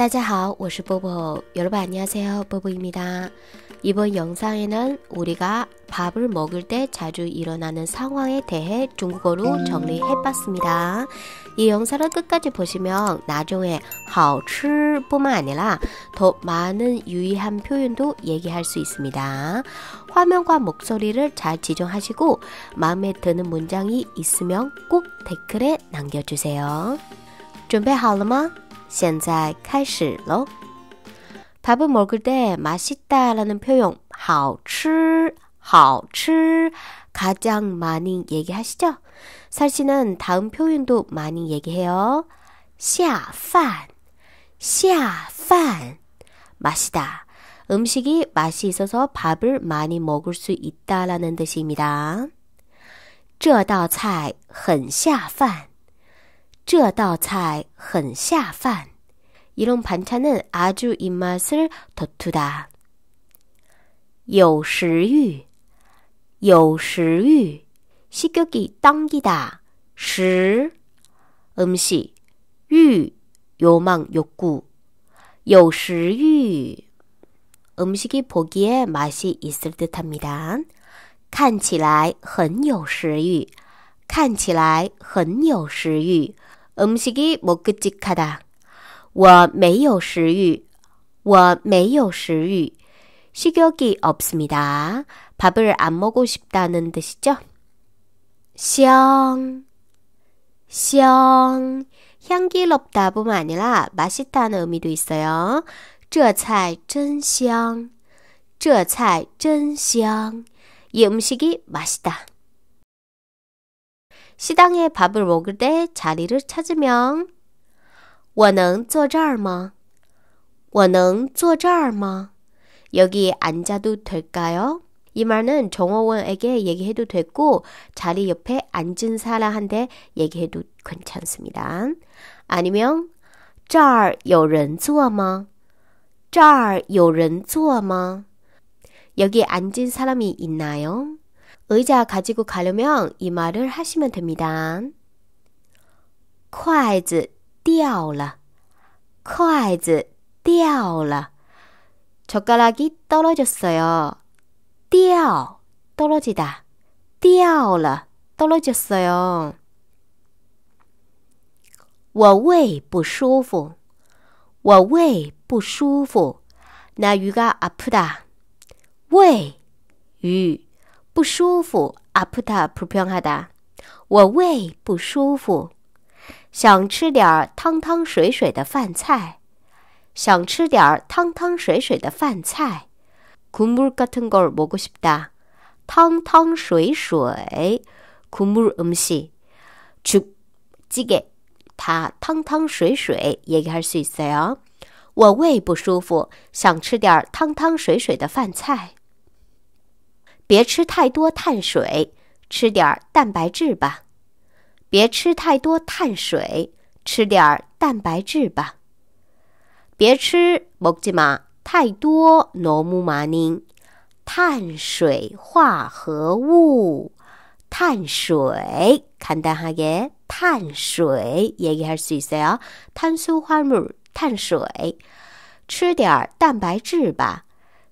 大家好,我是 뽀뽀. 여러분 안녕하세요. 뽀뽀입니다. 이번 영상에는 우리가 밥을 먹을 때 자주 일어나는 상황에 대해 중국어로 정리해봤습니다. 이 영상을 끝까지 보시면 나중에 好吃뿐만 아니라 더 많은 유의한 표현도 얘기할 수 있습니다. 화면과 목소리를 잘 지정하시고 마음에 드는 문장이 있으면 꼭 댓글에 남겨주세요. 준비好了吗？ 现在开始喽。 밥을 먹을 때 맛있다라는 표현 好吃,好吃 가장 많이 얘기하시죠? 사실은 다음 표현도 많이 얘기해요. 下饭,下饭 맛이다. 음식이 맛이 있어서 밥을 많이 먹을 수 있다라는 뜻입니다. 这道菜很下饭。这道菜很下饭，一笼盘叉嫩，阿猪一马丝突突哒，有食欲，有食欲，西格吉当吉哒食，恩西欲有芒有骨，有食欲，恩西吉，보기에맛이있을듯합니 다， 看起来很有食欲，看起来很有食欲。 음식이 먹기직하다. 我没有食欲.我没有食欲. 식욕이 없습니다. 밥을 안 먹고 싶다는 뜻이죠. 쌩, 쌩. 향기롭다 뿐만 아니라 맛있다는 의미도 있어요. 这菜真香.这菜真香.이 음식이 맛있다. 시당에 밥을 먹을 때 자리를 찾으면 我能坐这儿吗?我能坐这儿吗? 여기 앉아도 될까요? 이 말은 정호원에게 얘기해도 되고 자리 옆에 앉은 사람한테 얘기해도 괜찮습니다. 아니면 这儿有人坐吗?这儿有人坐吗? 여기 앉은 사람이 있나요? 의자 가지고 가려면 이 말을 하시면 됩니다. 筷子掉了,筷子掉了. 젓가락이 떨어졌어요. 掉 떨어지다. 掉了 떨어졌어요. 我胃不舒服.我胃不舒服.나 위가 아프다. 胃 위, 不舒服，아프다프프용하我胃不舒服，想吃点汤汤水水的饭菜。想吃点汤汤水水的饭菜。국물같은걸먹고싶다汤汤水水，국물음식죽찌개다汤汤水水얘기할수있어요我胃不舒服，想吃点汤汤水水的饭菜。别吃太多碳水，吃点儿蛋白质吧。别吃太多碳水，吃点儿蛋白质吧。别吃，머지 마， 太多，너무많 이， 碳水化合物，碳水，간단하게碳水，얘기할수있어 요， 碳水化合碳水，吃点儿蛋白质吧。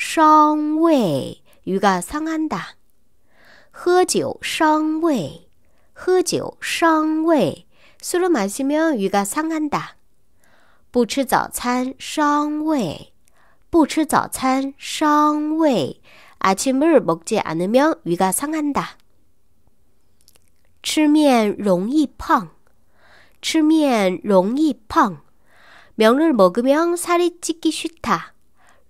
伤胃, 유가 상한다. 喝酒伤胃,喝酒伤胃, 술을 마시면 위가 상한다. 不吃早餐伤胃,不吃早餐伤胃, 아침을 먹지 않으면 위가 상한다. 吃面容易胖,吃面容易胖, 면을 먹으면 살이 찌기 쉽다.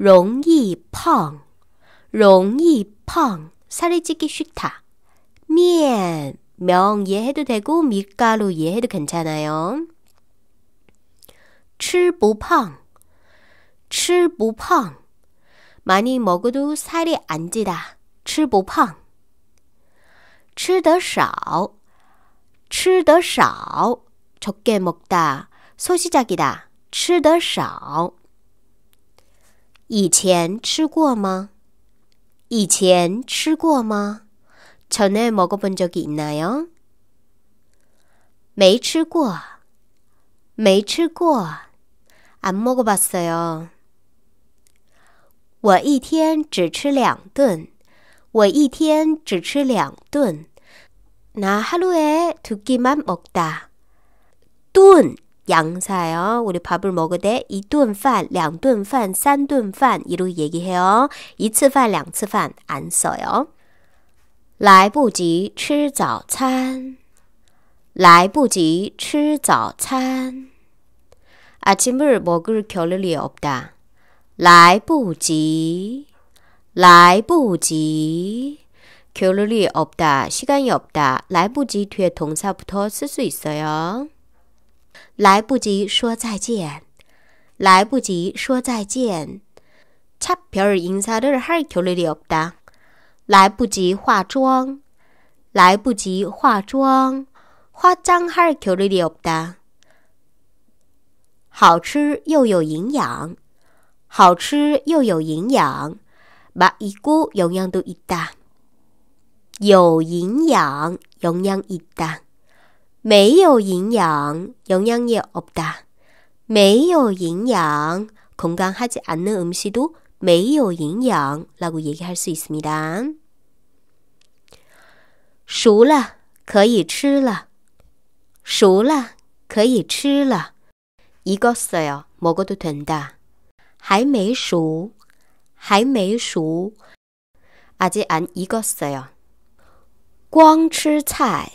容易胖，容易胖, 살이 찌기 쉽다. 면, 명 이해해도 되고 밀가루 이해해도 괜찮아요. 吃不胖,吃不胖, 많이 먹어도 살이 안 찌다. 吃不胖.吃得少,吃得少, 적게 먹다, 소시작이다. 吃得少.以前吃过吗？以前吃过 마? 전에 먹어본 적이 있나요? 没吃过,没吃过,안 먹어봤어요. 我一天只吃两顿,我一天只吃两顿.나 하루에 두 끼만 먹다. 돈 양사요. 우리 밥을 먹으되 이顿饭, 两顿饭,三顿饭 이렇게 얘기해요. 이次饭两次饭안 써요. 来不及吃早餐.来不及吃早餐. 아침을 먹을 겨를이 없다. 来不及,来不及. 겨를이 없다. 시간이 없다. 来不及 뒤에 동사부터 쓸 수 있어요. 来不及说再见，来不及说再见。恰皮儿银沙都是海口的了不哒。来不及化妆，来不及化妆，化妆海口的了不哒。好吃又有营养，好吃又有营养，把一股营养都一大，有营养，营养一大。没有营养 영양이 없다. 没有营养 건강하지 않는 음식도 没有营养라고 얘기할 수 있습니다. 熟了可以吃了熟了可以吃了 익었어요. 먹어도 된다. 还没熟还没熟 아직 안 익었어요. 光吃菜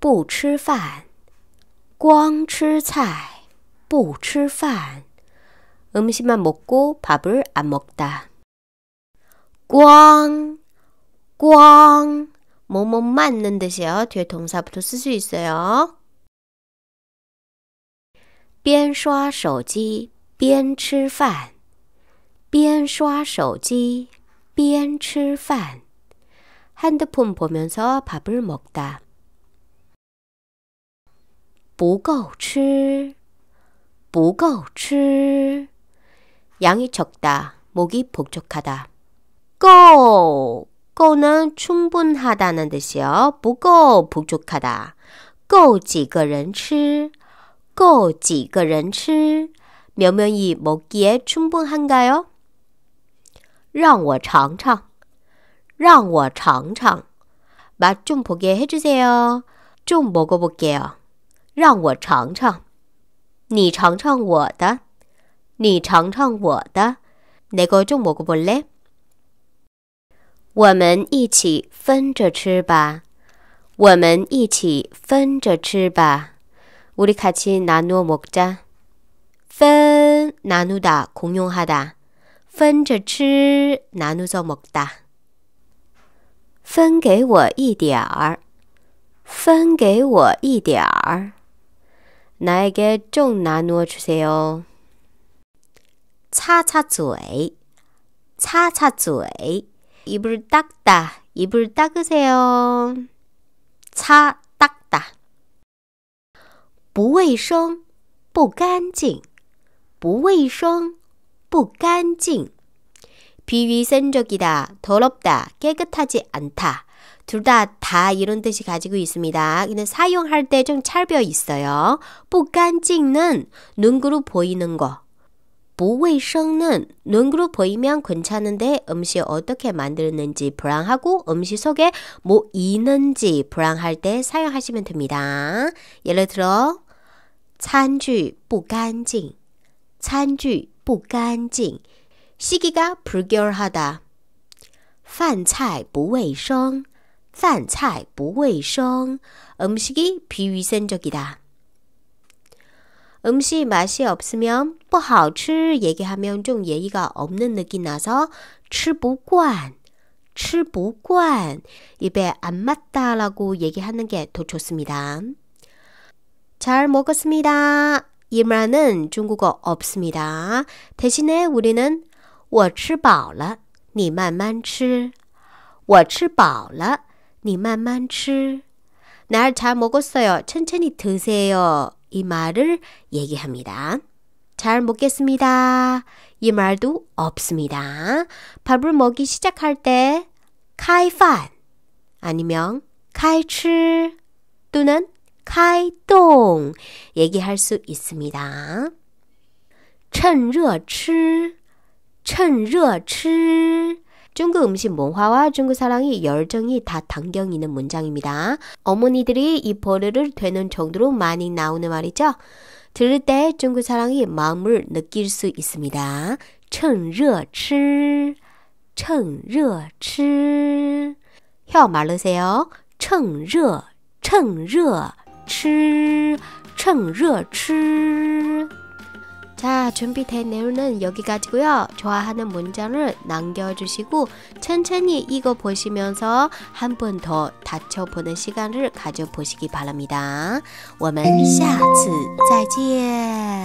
不吃饭，光吃菜不吃饭。 음식만 먹고 밥을 안 먹다. 꽝, 꽝, 뭐뭐 맞는 뜻이요. 뒤에 동사부터 쓸 수 있어요. 边刷手机边吃饭边刷手机边吃饭 핸드폰 보면서 밥을 먹다. 不够吃,不够吃. 양이 적다, 목이 복족하다. go, go는 충분하다는 뜻이요. 不够, 복족하다. go 几个人吃, go 几个人吃.몇 명이 먹기에 충분한가요? 让我尝尝,让我尝尝.맛좀 보게 해주세요. 좀 먹어볼게요. 让我尝尝，你尝尝我的，你尝尝我的，那个就蘑菇不嘞。我们一起分着吃吧，我们一起分着吃吧。乌里卡亲，拿努莫扎，分拿努哒公用哈哒，分着吃拿努做莫哒。分给我一点儿，分给我一点儿。 나에게 좀 나누어 주세요. 차차쯔웨이 차차쯔웨이 입을 닦다 입을 닦으세요. 차 닦다 不卫生不干净不卫生不干净비위생적이다 더럽다 깨끗하지 않다 둘다다 이런 뜻이 가지고 있습니다. 근데 사용할 때 좀 차별 있어요. 不干净는 눈으로 보이는 거. 不卫生는 눈으로 보이면 괜찮은데 음식 어떻게 만드는지 불안하고 음식 속에 뭐 있는지 불안할 때 사용하시면 됩니다. 예를 들어 餐具不干净,餐具不干净, 시기가 불결하다. 饭菜不卫生饭菜 무卫生, 음식이 비위생적이다. 음식 맛이 없으면 不好吃 얘기하면 좀 예의가 없는 느낌 나서 吃不惯,吃不惯 입에 안 맞다라고 얘기하는 게 더 좋습니다. 잘 먹었습니다. 이 말은 중국어 없습니다. 대신에 우리는 我吃饱了,你慢慢吃.我吃饱了 你慢慢吃날다 네 먹었어요. 천천히 드세요. 이 말을 얘기합니다. 잘 먹겠습니다. 이 말도 없습니다. 밥을 먹기 시작할 때 카이판 아니면 카이출 또는 카이동 얘기할 수 있습니다. 趁热吃,趁热吃 중국 음식 문화와 중국 사랑이 열정이 다 담겨 있는 문장입니다. 어머니들이 이 버릇을 되는 정도로 많이 나오는 말이죠. 들을 때 중국 사랑이 마음을 느낄 수 있습니다. 趁热吃,趁热吃혀 마르세요. 趁热,趁热吃,趁热吃. 자, 준비된 내용은 여기까지고요. 좋아하는 문장을 남겨주시고 천천히 이거 보시면서 한 번 더 다쳐보는 시간을 가져보시기 바랍니다. 我们下次再见。